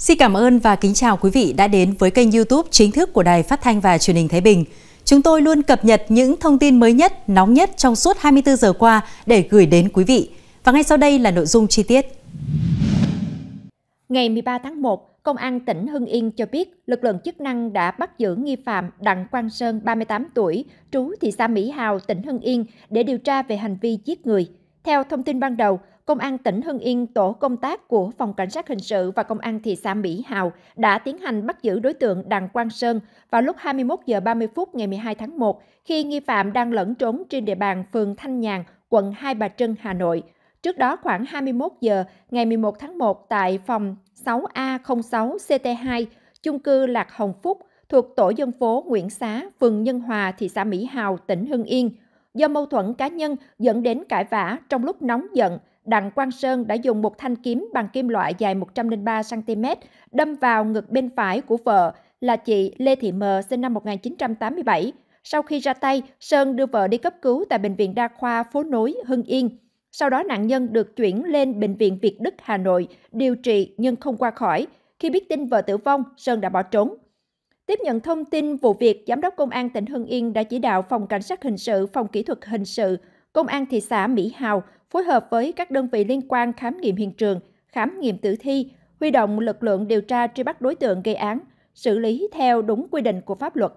Xin cảm ơn và kính chào quý vị đã đến với kênh YouTube chính thức của Đài Phát thanh và Truyền hình Thái Bình. Chúng tôi luôn cập nhật những thông tin mới nhất, nóng nhất trong suốt 24 giờ qua để gửi đến quý vị. Và ngay sau đây là nội dung chi tiết. Ngày 13 tháng 1, Công an tỉnh Hưng Yên cho biết lực lượng chức năng đã bắt giữ nghi phạm Đặng Quang Sơn, 38 tuổi, trú thị xã Mỹ Hào, tỉnh Hưng Yên để điều tra về hành vi giết người. Theo thông tin ban đầu, Công an tỉnh Hưng Yên, tổ công tác của Phòng Cảnh sát Hình sự và Công an thị xã Mỹ Hào đã tiến hành bắt giữ đối tượng Đặng Quang Sơn vào lúc 21 giờ 30 phút ngày 12 tháng 1 khi nghi phạm đang lẫn trốn trên địa bàn phường Thanh Nhàn, quận Hai Bà Trưng, Hà Nội. Trước đó khoảng 21 giờ ngày 11 tháng 1 tại phòng 6A06 CT2, chung cư Lạc Hồng Phúc thuộc tổ dân phố Nguyễn Xá, phường Nhân Hòa, thị xã Mỹ Hào, tỉnh Hưng Yên. Do mâu thuẫn cá nhân dẫn đến cãi vã trong lúc nóng giận, Đặng Quang Sơn đã dùng một thanh kiếm bằng kim loại dài 103cm đâm vào ngực bên phải của vợ là chị Lê Thị Mờ sinh năm 1987. Sau khi ra tay, Sơn đưa vợ đi cấp cứu tại Bệnh viện Đa khoa Phố Nối, Hưng Yên. Sau đó nạn nhân được chuyển lên Bệnh viện Việt Đức, Hà Nội, điều trị nhưng không qua khỏi. Khi biết tin vợ tử vong, Sơn đã bỏ trốn. Tiếp nhận thông tin vụ việc, Giám đốc Công an tỉnh Hưng Yên đã chỉ đạo Phòng Cảnh sát Hình sự, Phòng Kỹ thuật Hình sự, Công an thị xã Mỹ Hào phối hợp với các đơn vị liên quan khám nghiệm hiện trường, khám nghiệm tử thi, huy động lực lượng điều tra truy bắt đối tượng gây án, xử lý theo đúng quy định của pháp luật.